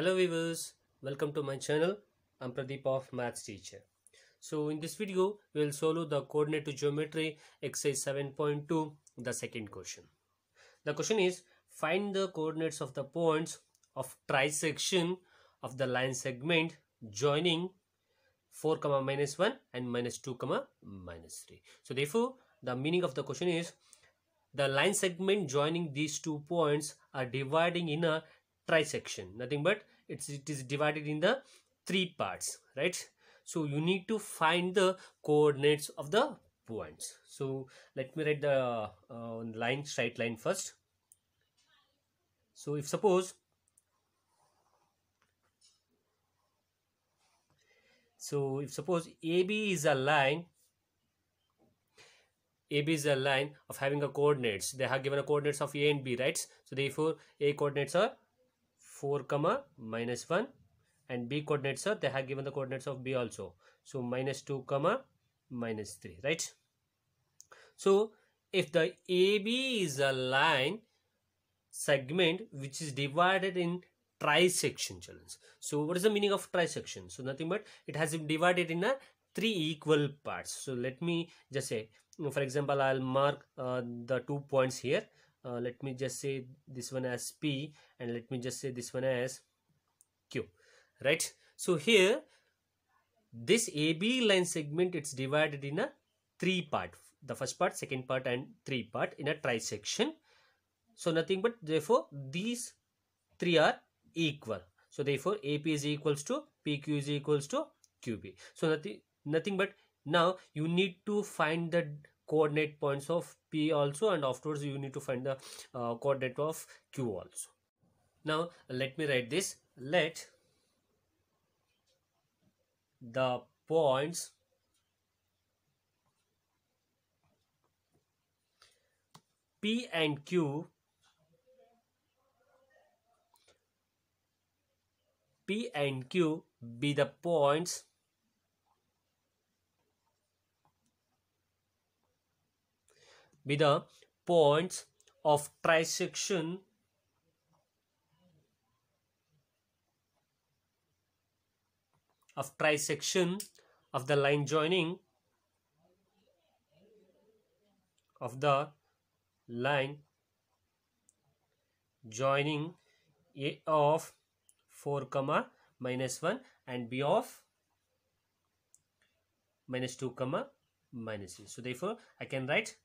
Hello viewers, welcome to my channel. I'm Pradeep of Maths Teacher. So in this video, we'll solve the coordinate to geometry exercise 7.2, the second question. The question is, find the coordinates of the points of trisection of the line segment joining 4 comma minus 1 and minus 2 comma minus 3. So therefore, the meaning of the question is, the line segment joining these two points are dividing in a trisection nothing but it's it is divided in the three parts right so you need to find the coordinates of the points so let me write the uh, line straight line first so if suppose so if suppose AB is a line AB is a line of having a coordinates they have given a coordinates of A and B right so therefore A coordinates are 4 comma minus 1 and b coordinates are they have given the coordinates of b also so minus 2 comma minus 3 right so if the AB is a line segment which is divided in trisection challenge. So what is the meaning of trisection? So nothing but it has been divided in a three equal parts. So let me just say, for example, I'll mark uh, the two points here. Uh, let me just say this one as p and let me just say this one as q right so here this ab line segment it's divided in a three part the first part second part and three part in a trisection so nothing but therefore these three are equal so therefore ap is equals to pq is equals to qp so nothing nothing but now you need to find the coordinate points of P also and afterwards you need to find the uh, coordinate of Q also. Now let me write this. Let the points P and Q P and Q be the points be the points of trisection of trisection of the line joining of the line joining a of 4 comma minus 1 and b of minus 2 comma minus 3 so therefore i can write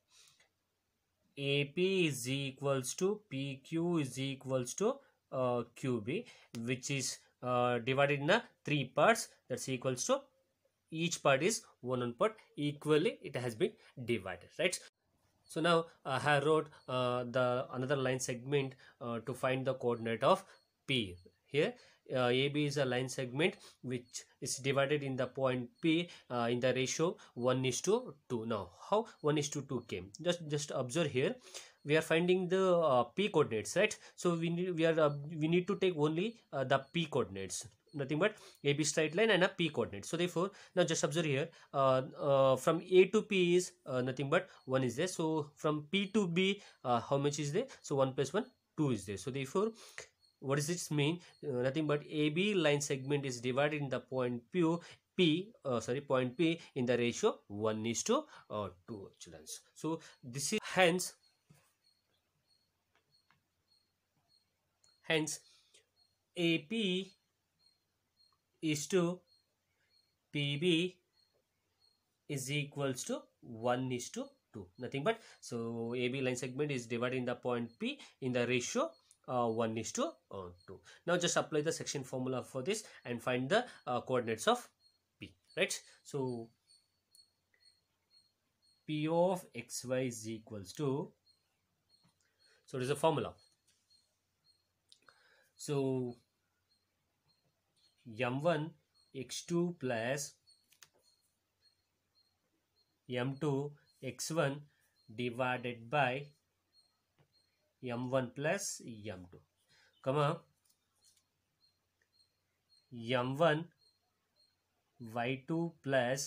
AP is equals to PQ is equals to uh, QB which is uh, divided in three parts that's equals to each part is one on part equally it has been divided right so now I I wrote uh, the another line segment uh, to find the coordinate of P here uh, AB is a line segment which is divided in the point P uh, in the ratio 1 is to 2. Now, how 1 is to 2 came? Just, just observe here. We are finding the uh, P coordinates, right? So we need we are uh, we need to take only uh, the P coordinates, nothing but AB straight line and a P coordinate. So therefore, now just observe here. Uh, from A to P is nothing but one is there. So from P to B, how much is there? So one plus one, two is there. So therefore, what does this mean uh, nothing but ab line segment is divided in the point p p uh, sorry point p in the ratio 1 is to uh, 2 children so this is hence hence ap is to pb is equals to 1 is to 2 nothing but so ab line segment is divided in the point p in the ratio uh, 1 is to uh, 2. Now just apply the section formula for this and find the uh, coordinates of P, right? So P of xy is equals to, so it is a formula. So m1 x2 plus m2 x1 divided by m1 plus m2 comma m1 y2 plus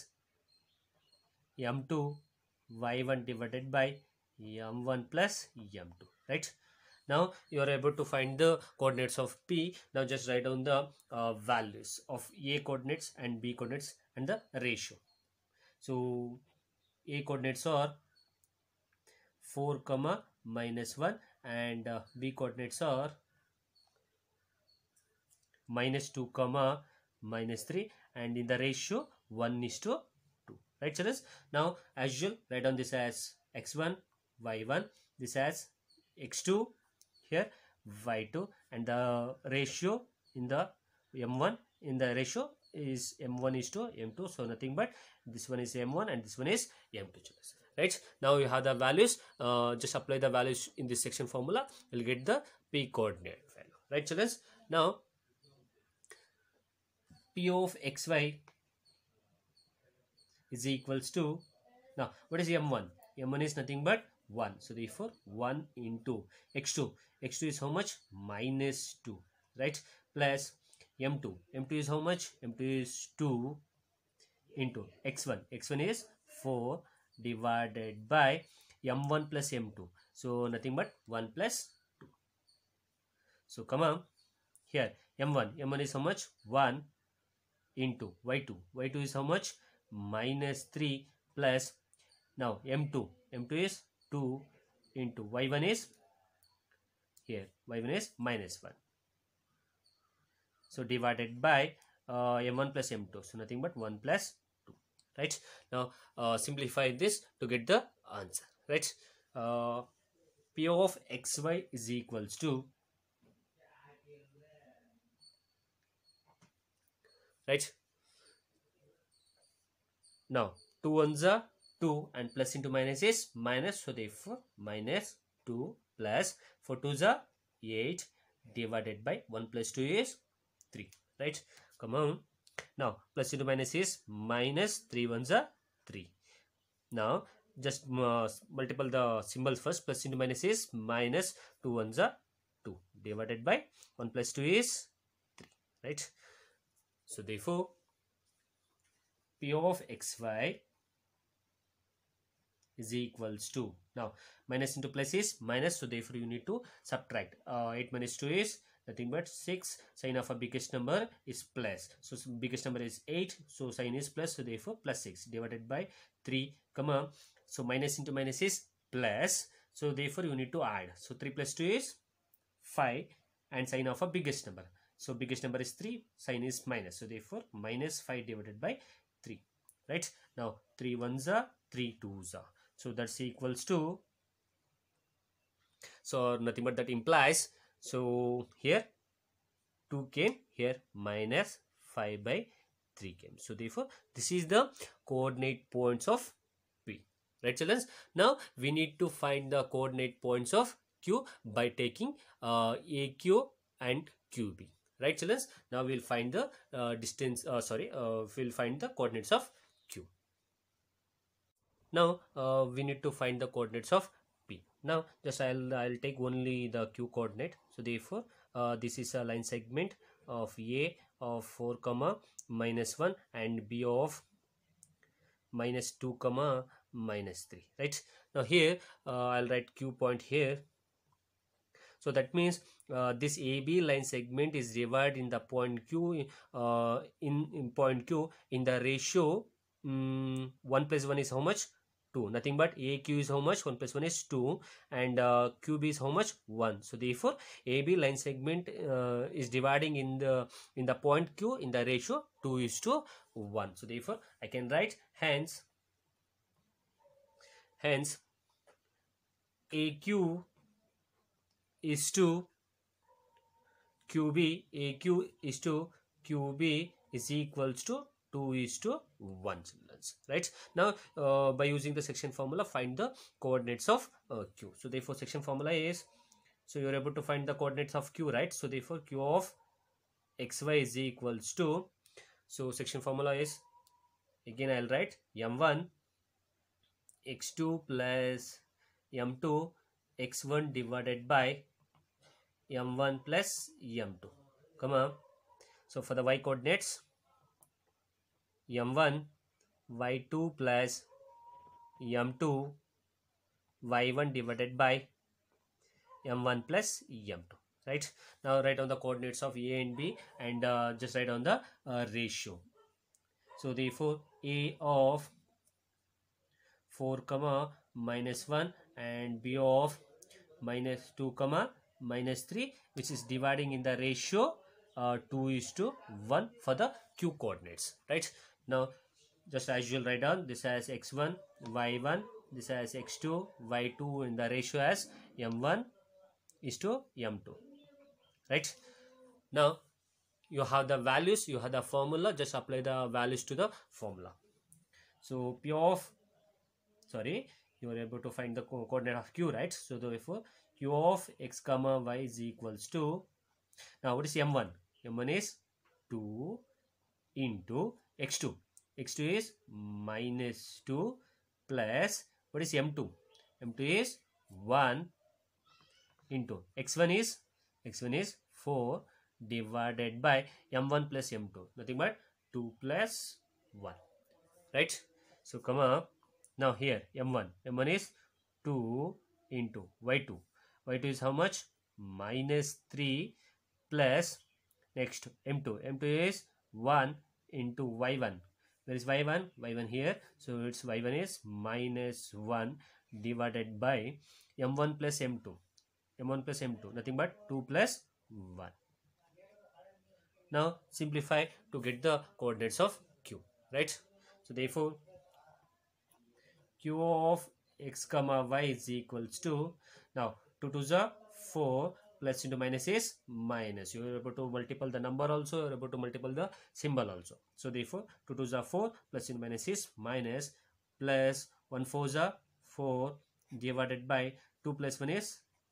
m2 y1 divided by m1 plus m2 right now you are able to find the coordinates of p now just write down the uh, values of a coordinates and b coordinates and the ratio so a coordinates are 4 comma minus 1 and uh, b coordinates are minus 2 comma minus 3 and in the ratio 1 is to 2 right students now as usual write down this as x1 y1 this as x2 here y2 and the ratio in the m1 in the ratio is m1 is to m2 so nothing but this one is m1 and this one is m2 students right now you have the values uh, just apply the values in this section formula you'll get the p coordinate value right students now p of xy is equals to now what is m1 m1 is nothing but 1 so therefore 1 into x2 x2 is how much minus 2 right plus m2 m2 is how much m2 is 2 into x1 x1 is 4 divided by m1 plus m2 so nothing but 1 plus 2 so come on here m1 m1 is how much 1 into y2 y2 is how much minus 3 plus now m2 m2 is 2 into y1 is here y1 is minus 1 so divided by uh, m1 plus m2 so nothing but 1 plus right now uh, simplify this to get the answer right uh, p of xy is equals to right now 2 ones are 2 and plus into minus is minus so therefore minus 2 plus 4 twos are 8 divided by 1 plus 2 is 3 right come on now, plus into minus is minus 3 ones are 3. Now, just uh, the symbols first. Plus into minus is minus 2 ones are 2 divided by 1 plus 2 is 3. Right? So, therefore, P of xy is equals to now minus into plus is minus so therefore you need to subtract uh, 8 minus 2 is nothing but 6 sine of a biggest number is plus so biggest number is 8 so sine is plus so therefore plus 6 divided by 3 comma so minus into minus is plus so therefore you need to add so 3 plus 2 is 5 and sine of a biggest number so biggest number is 3 sine is minus so therefore minus 5 divided by 3 right now 3 ones are 3 twos are so that's equals to so nothing but that implies so here 2 k here minus 5 by 3 k. so therefore this is the coordinate points of p right children now we need to find the coordinate points of q by taking uh, aq and qb right children now we'll find the uh, distance uh, sorry uh, we'll find the coordinates of q now uh, we need to find the coordinates of now just i'll i'll take only the q coordinate so therefore uh, this is a line segment of a of 4 comma minus 1 and b of minus 2 comma minus 3 right now here uh, i'll write q point here so that means uh, this AB line segment is divided in the point Q uh, in, in point Q in the ratio um, 1 plus 1 is how much 2 nothing but aq is how much 1 plus 1 is 2 and uh, qb is how much 1 so therefore ab line segment uh, is dividing in the in the point q in the ratio 2 is to 1 so therefore i can write hence hence aq is to qb aq is to qb is equals to 2 is to 1 right now uh, by using the section formula find the coordinates of uh, q so therefore section formula is so you're able to find the coordinates of q right so therefore q of xy is equals to so section formula is again i'll write m1 x2 plus m2 x1 divided by m1 plus m2 comma so for the y coordinates m1 y2 plus m2 y1 divided by m1 plus m2 right now write on the coordinates of a and b and uh, just write on the uh, ratio so therefore a of 4 comma minus 1 and b of minus 2 comma minus 3 which is dividing in the ratio uh, 2 is to 1 for the q coordinates right now just as you'll write down this has x1 y1 this has x2 y2 in the ratio as m1 is to m2 right now you have the values you have the formula just apply the values to the formula so p of sorry you are able to find the co coordinate of q right so therefore q of x comma y is equals to now what is m1 m1 is 2 into x2 x2 is minus 2 plus what is m2 m2 is 1 into x1 is x1 is 4 divided by m1 plus m2 nothing but 2 plus 1 right so come up now here m1 m1 is 2 into y2 y2 is how much minus 3 plus next m2 m2 is 1 into y1 where is y1 y1 here so its y1 is minus 1 divided by m1 plus m2 m1 plus m2 nothing but 2 plus 1 now simplify to get the coordinates of q right so therefore q of x comma y is equals to now 2 to the 4 plus into minus is minus you are able to multiply the number also you are able to multiply the symbol also so therefore 2 2s are 4 plus into minus is minus plus 1 4s are 4 divided by 2 plus 1 is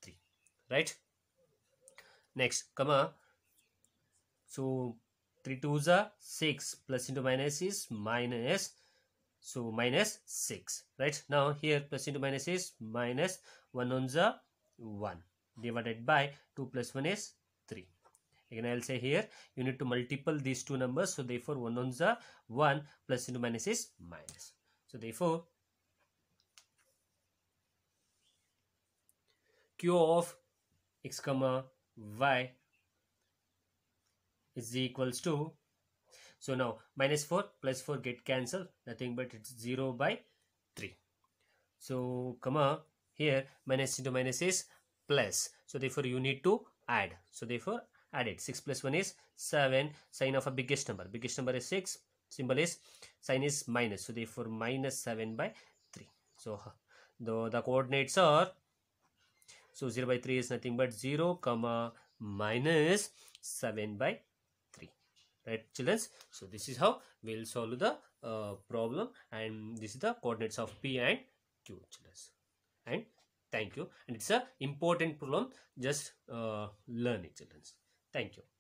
3 right next comma so 3 2s are 6 plus into minus is minus so minus 6 right now here plus into minus is minus 1 ones 1 divided by 2 plus 1 is 3. Again, I'll say here you need to multiple these two numbers. So, therefore, 1 on the 1 plus into minus is minus. So, therefore, Q of x comma y is equals to so now minus 4 plus 4 get cancelled nothing but it's 0 by 3 so comma here minus into minus is plus. So therefore you need to add. So therefore add it. 6 plus 1 is 7. Sign of a biggest number. Biggest number is 6. Symbol is sign is minus. So therefore minus 7 by 3. So the, the coordinates are so 0 by 3 is nothing but 0 comma minus 7 by 3. Right children. So this is how we will solve the uh, problem and this is the coordinates of P and Q children. And thank you and it's a important problem just uh, learn it children thank you